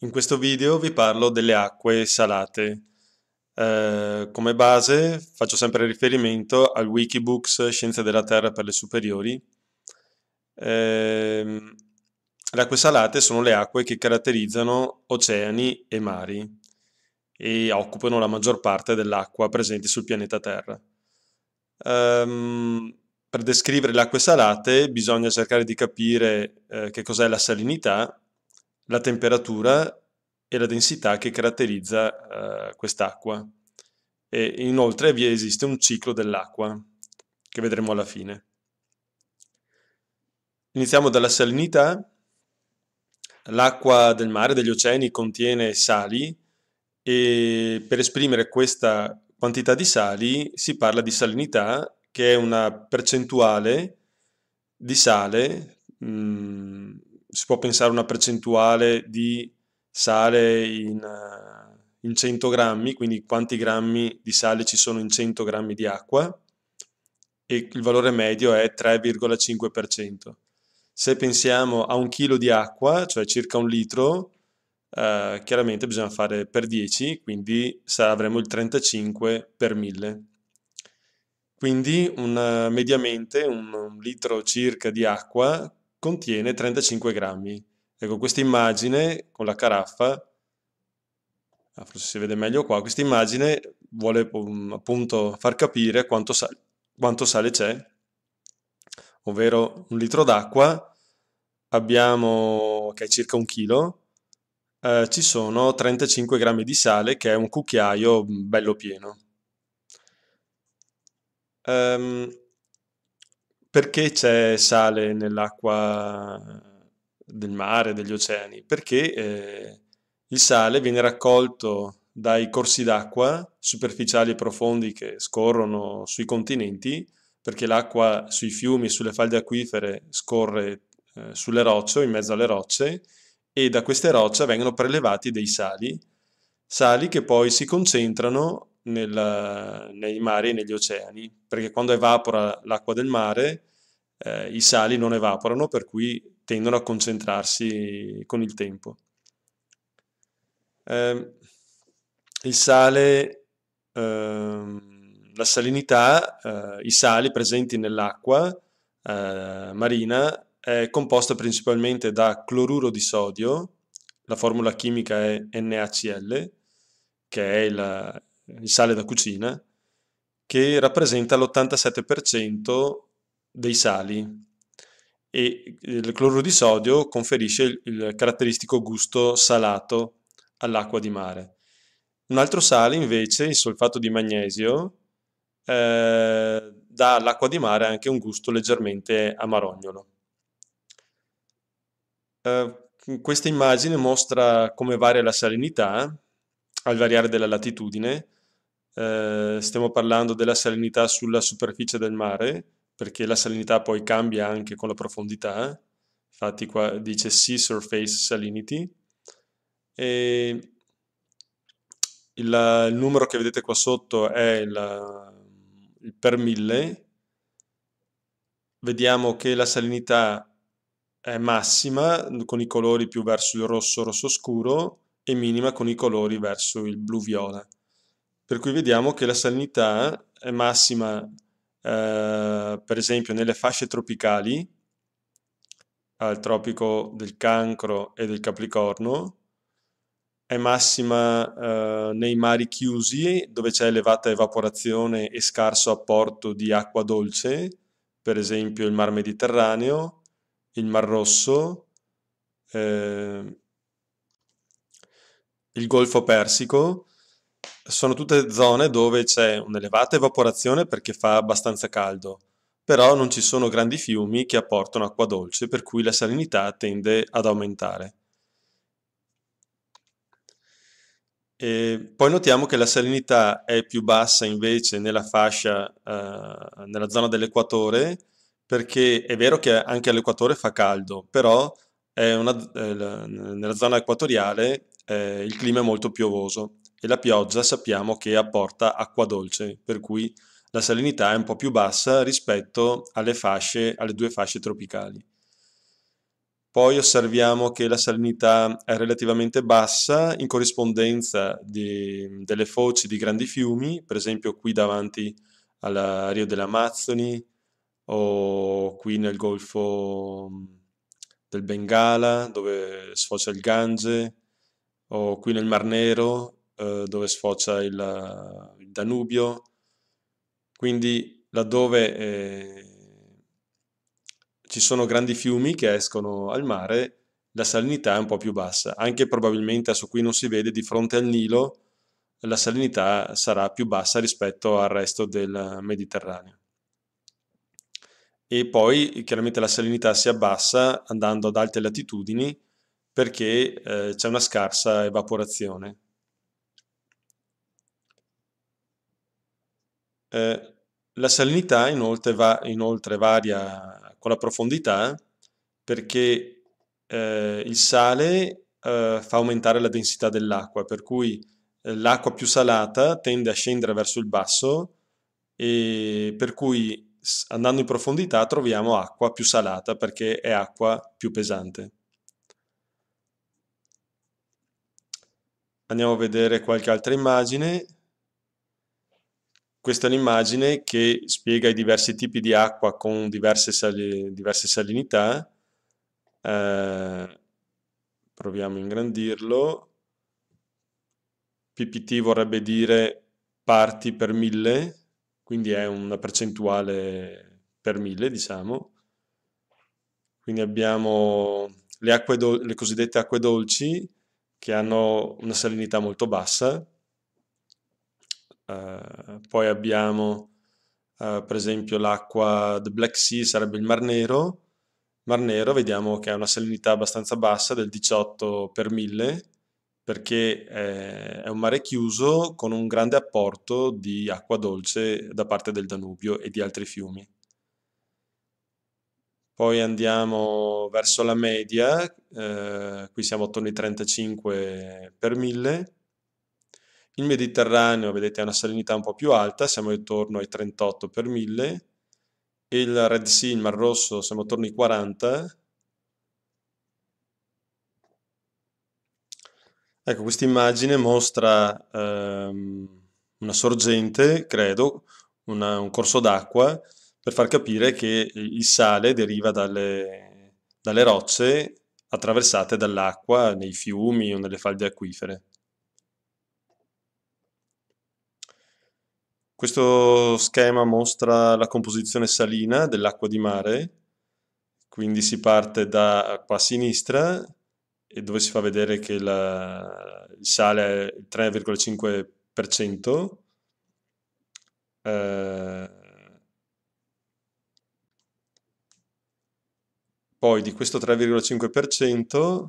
In questo video vi parlo delle acque salate. Eh, come base faccio sempre riferimento al Wikibooks Scienze della Terra per le superiori. Eh, le acque salate sono le acque che caratterizzano oceani e mari e occupano la maggior parte dell'acqua presente sul pianeta Terra. Um, per descrivere le acque salate bisogna cercare di capire eh, che cos'è la salinità, la temperatura e la densità che caratterizza eh, quest'acqua. E inoltre vi esiste un ciclo dell'acqua, che vedremo alla fine. Iniziamo dalla salinità. L'acqua del mare, degli oceani, contiene sali e per esprimere questa quantità di sali si parla di salinità, che è una percentuale di sale, mh, mm, si può pensare a una percentuale di sale in, eh, in 100 grammi, quindi quanti grammi di sale ci sono in 100 grammi di acqua, e il valore medio è 3,5%. Se pensiamo a un chilo di acqua, cioè circa un litro, eh, chiaramente bisogna fare per 10, quindi avremo il 35 per 1000. Quindi un, eh, mediamente un, un litro circa di acqua contiene 35 grammi. Ecco, questa immagine con la caraffa ah, forse si vede meglio qua, questa immagine vuole um, appunto far capire quanto, sal quanto sale c'è, ovvero un litro d'acqua abbiamo che è circa un chilo, eh, ci sono 35 grammi di sale, che è un cucchiaio bello pieno. Um, perché c'è sale nell'acqua del mare, degli oceani? Perché eh, il sale viene raccolto dai corsi d'acqua superficiali e profondi che scorrono sui continenti, perché l'acqua sui fiumi e sulle falde acquifere scorre eh, sulle rocce o in mezzo alle rocce e da queste rocce vengono prelevati dei sali, sali che poi si concentrano nel, nei mari e negli oceani, perché quando evapora l'acqua del mare eh, i sali non evaporano, per cui tendono a concentrarsi con il tempo. Eh, il sale, eh, la salinità, eh, i sali presenti nell'acqua eh, marina è composta principalmente da cloruro di sodio, la formula chimica è NaCl, che è il, il sale da cucina, che rappresenta l'87% dei sali e il cloruro di sodio conferisce il, il caratteristico gusto salato all'acqua di mare. Un altro sale invece, il solfato di magnesio, eh, dà all'acqua di mare anche un gusto leggermente amarognolo. Eh, questa immagine mostra come varia la salinità al variare della latitudine. Uh, stiamo parlando della salinità sulla superficie del mare, perché la salinità poi cambia anche con la profondità. Infatti qua dice Sea Surface Salinity. E il, il numero che vedete qua sotto è il, il per mille. Vediamo che la salinità massima mm, con i colori più verso il rosso rosso scuro e minima con i colori verso il blu viola. Per cui vediamo che la salinità è massima eh, per esempio nelle fasce tropicali, al tropico del cancro e del capricorno, è massima eh, nei mari chiusi dove c'è elevata evaporazione e scarso apporto di acqua dolce, per esempio il mar Mediterraneo, il Mar Rosso, eh, il Golfo Persico, sono tutte zone dove c'è un'elevata evaporazione perché fa abbastanza caldo, però non ci sono grandi fiumi che apportano acqua dolce, per cui la salinità tende ad aumentare. E poi notiamo che la salinità è più bassa invece nella fascia, eh, nella zona dell'equatore, perché è vero che anche all'equatore fa caldo, però una, eh, nella zona equatoriale eh, il clima è molto piovoso e la pioggia sappiamo che apporta acqua dolce, per cui la salinità è un po' più bassa rispetto alle, fasce, alle due fasce tropicali. Poi osserviamo che la salinità è relativamente bassa in corrispondenza di, delle foci di grandi fiumi, per esempio qui davanti al Rio delle Amazzoni, o qui nel Golfo del Bengala dove sfocia il Gange, o qui nel Mar Nero eh, dove sfocia il, il, Danubio. Quindi laddove eh, ci sono grandi fiumi che escono al mare, la salinità è un po' più bassa. Anche probabilmente, adesso qui non si vede, di fronte al Nilo la salinità sarà più bassa rispetto al resto del Mediterraneo e poi chiaramente la salinità si abbassa andando ad alte latitudini perché eh, c'è una scarsa evaporazione. Eh, la salinità inoltre, va, inoltre, varia con la profondità perché eh, il sale eh, fa aumentare la densità dell'acqua, per cui eh, l'acqua più salata tende a scendere verso il basso e per cui andando in profondità troviamo acqua più salata perché è acqua più pesante. Andiamo a vedere qualche altra immagine. Questa è un'immagine che spiega i diversi tipi di acqua con diverse, sali diverse salinità. Eh, proviamo a ingrandirlo. PPT vorrebbe dire parti per mille, quindi è una percentuale per mille, diciamo. Quindi abbiamo le, do- le cosiddette acque dolci che hanno una salinità molto bassa, Uh, poi abbiamo uh, per esempio l'acqua del Black Sea, sarebbe il Mar Nero. Mar Nero vediamo che ha una salinità abbastanza bassa del 18 per 1000 perché eh, è un mare chiuso con un grande apporto di acqua dolce da parte del Danubio e di altri fiumi. Poi andiamo verso la media, eh, qui siamo attorno ai 35 per 1000. Il Mediterraneo, vedete, ha una salinità un po' più alta, siamo attorno ai 38 per 1000. Il Red Sea, il Mar Rosso, siamo attorno ai 40 Ecco, questa immagine mostra ehm, una sorgente, credo, una, un corso d'acqua, per far capire che il sale deriva dalle, dalle rocce attraversate dall'acqua nei fiumi o nelle falde acquifere. Questo schema mostra la composizione salina dell'acqua di mare, quindi si parte da qua a sinistra dove si fa vedere che la, il sale è il 3,5%. Eh, poi di questo 3,5%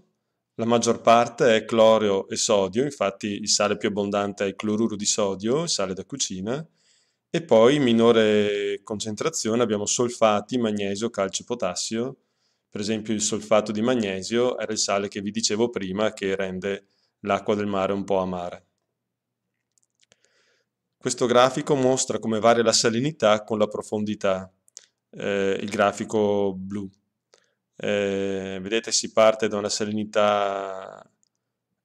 la maggior parte è clorio e sodio, infatti il sale più abbondante è il cloruro di sodio, il sale da cucina, e poi in minore concentrazione abbiamo solfati, magnesio, calcio e potassio, per esempio il solfato di magnesio era il sale che vi dicevo prima che rende l'acqua del mare un po' amara. Questo grafico mostra come varia la salinità con la profondità, eh, il grafico blu. Eh, vedete si parte da una salinità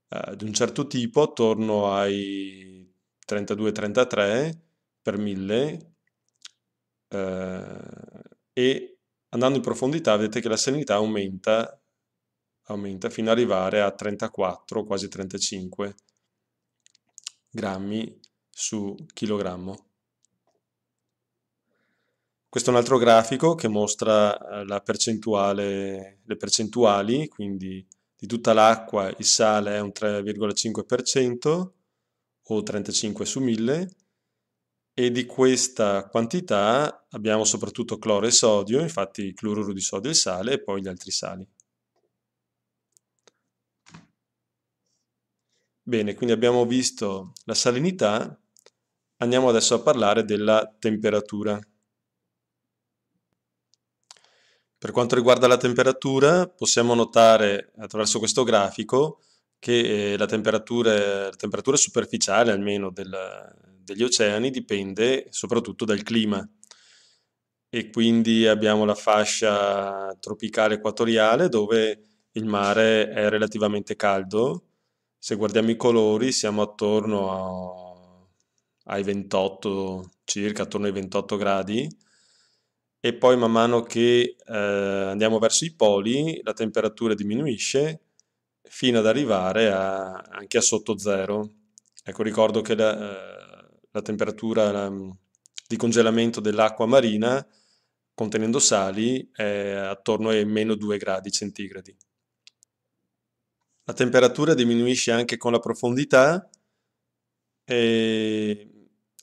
eh, di un certo tipo, attorno ai 32-33 per 1000, eh, e andando in profondità vedete che la salinità aumenta, aumenta fino ad arrivare a 34, quasi 35 grammi su chilogrammo. Questo è un altro grafico che mostra eh, percentuale, le percentuali, quindi di tutta l'acqua il sale è un 3,5% o 35 su 1000, e di questa quantità abbiamo soprattutto cloro e sodio, infatti il cloruro di sodio e il sale e poi gli altri sali. Bene, quindi abbiamo visto la salinità, andiamo adesso a parlare della temperatura. Per quanto riguarda la temperatura, possiamo notare attraverso questo grafico che eh, la temperatura, la temperatura superficiale almeno del, degli oceani dipende soprattutto dal clima e quindi abbiamo la fascia tropicale equatoriale dove il mare è relativamente caldo. Se guardiamo i colori siamo attorno a, ai 28 circa, attorno ai 28 gradi e poi man mano che eh, andiamo verso i poli la temperatura diminuisce fino ad arrivare a, anche a sotto zero. Ecco, ricordo che la, eh, la temperatura mm, di congelamento dell'acqua marina contenendo sali è attorno ai meno 2 gradi centigradi. La temperatura diminuisce anche con la profondità e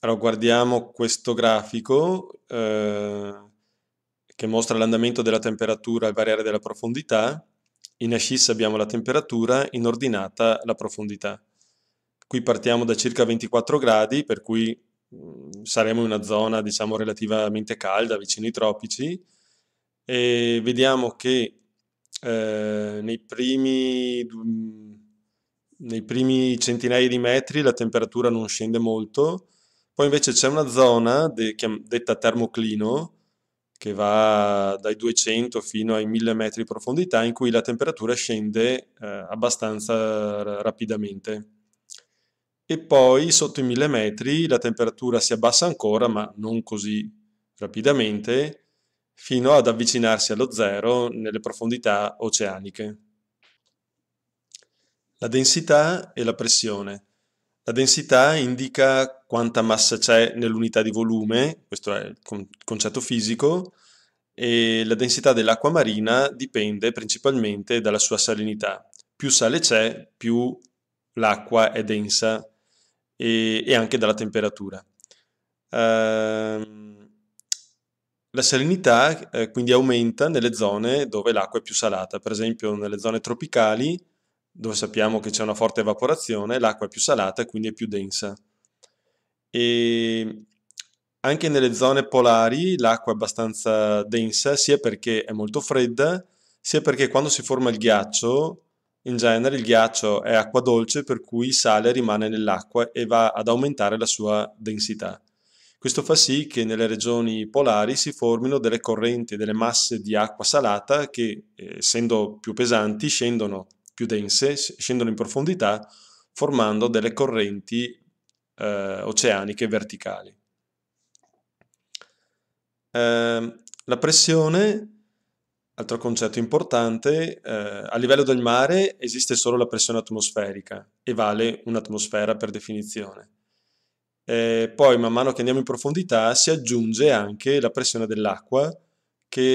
allora guardiamo questo grafico eh, che mostra l'andamento della temperatura al variare della profondità. In ascissa abbiamo la temperatura, in ordinata la profondità. Qui partiamo da circa 24 gradi, per cui mm, saremo in una zona diciamo relativamente calda, vicino ai tropici, e vediamo che eh, nei, primi, mm, nei primi centinaia di metri la temperatura non scende molto, poi invece c'è una zona de, detta termoclino, che va dai 200 fino ai 1000 metri di profondità, in cui la temperatura scende eh, abbastanza r- rapidamente e poi sotto i 1000 metri la temperatura si abbassa ancora, ma non così rapidamente, fino ad avvicinarsi allo zero nelle profondità oceaniche. La densità e la pressione. La densità indica quanta massa c'è nell'unità di volume, questo è il concetto fisico, e la densità dell'acqua marina dipende principalmente dalla sua salinità. Più sale c'è, più l'acqua è densa e, e anche dalla temperatura. Uh, la salinità eh, quindi aumenta nelle zone dove l'acqua è più salata, per esempio nelle zone tropicali dove sappiamo che c'è una forte evaporazione, l'acqua è più salata e quindi è più densa. E anche nelle zone polari l'acqua è abbastanza densa sia perché è molto fredda, sia perché quando si forma il ghiaccio in genere il ghiaccio è acqua dolce per cui sale rimane nell'acqua e va ad aumentare la sua densità. Questo fa sì che nelle regioni polari si formino delle correnti, delle masse di acqua salata che, eh, essendo più pesanti, scendono più dense, scendono in profondità, formando delle correnti eh, oceaniche verticali. Eh, la pressione Altro concetto importante, eh, a livello del mare esiste solo la pressione atmosferica e vale un'atmosfera per definizione. E poi man mano che andiamo in profondità si aggiunge anche la pressione dell'acqua che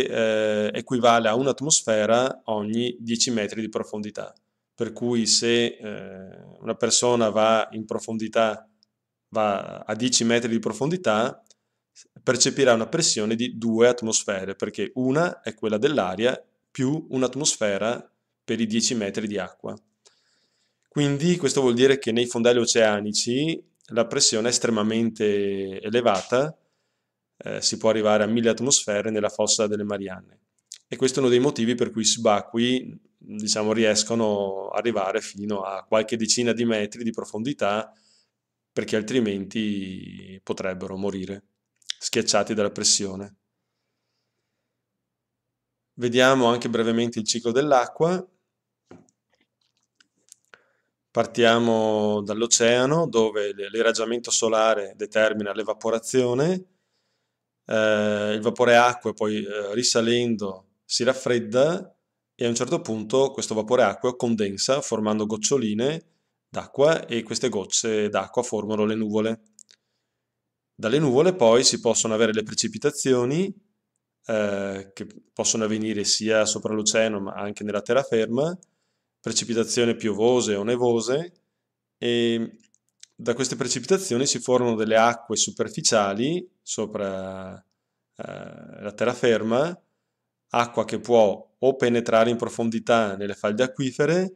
eh, equivale a un'atmosfera ogni 10 metri di profondità. Per cui se eh, una persona va in profondità, va a 10 metri di profondità, percepirà una pressione di due atmosfere, perché una è quella dell'aria più un'atmosfera per i 10 metri di acqua. Quindi questo vuol dire che nei fondali oceanici la pressione è estremamente elevata, eh, si può arrivare a 1000 atmosfere nella fossa delle Marianne. E questo è uno dei motivi per cui i subacquei diciamo, riescono ad arrivare fino a qualche decina di metri di profondità, perché altrimenti potrebbero morire schiacciati dalla pressione. Vediamo anche brevemente il ciclo dell'acqua. Partiamo dall'oceano dove l'irraggiamento solare determina l'evaporazione, eh, il vapore acqua poi eh, risalendo si raffredda e a un certo punto questo vapore acqua condensa formando goccioline d'acqua e queste gocce d'acqua formano le nuvole. Dalle nuvole poi si possono avere le precipitazioni eh, che possono avvenire sia sopra l'oceano ma anche nella terraferma, precipitazioni piovose o nevose e da queste precipitazioni si formano delle acque superficiali sopra eh, la terraferma, acqua che può o penetrare in profondità nelle falde acquifere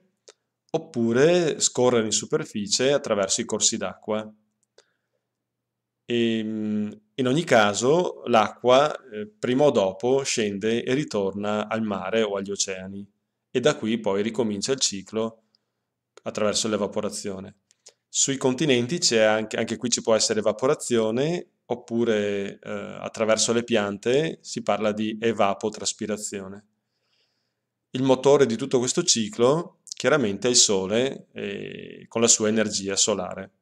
oppure scorrere in superficie attraverso i corsi d'acqua. E, ehm, in ogni caso l'acqua eh, prima o dopo scende e ritorna al mare o agli oceani e da qui poi ricomincia il ciclo attraverso l'evaporazione. Sui continenti anche, anche, qui ci può essere evaporazione oppure eh, attraverso le piante si parla di evapotraspirazione. Il motore di tutto questo ciclo chiaramente è il sole eh, con la sua energia solare.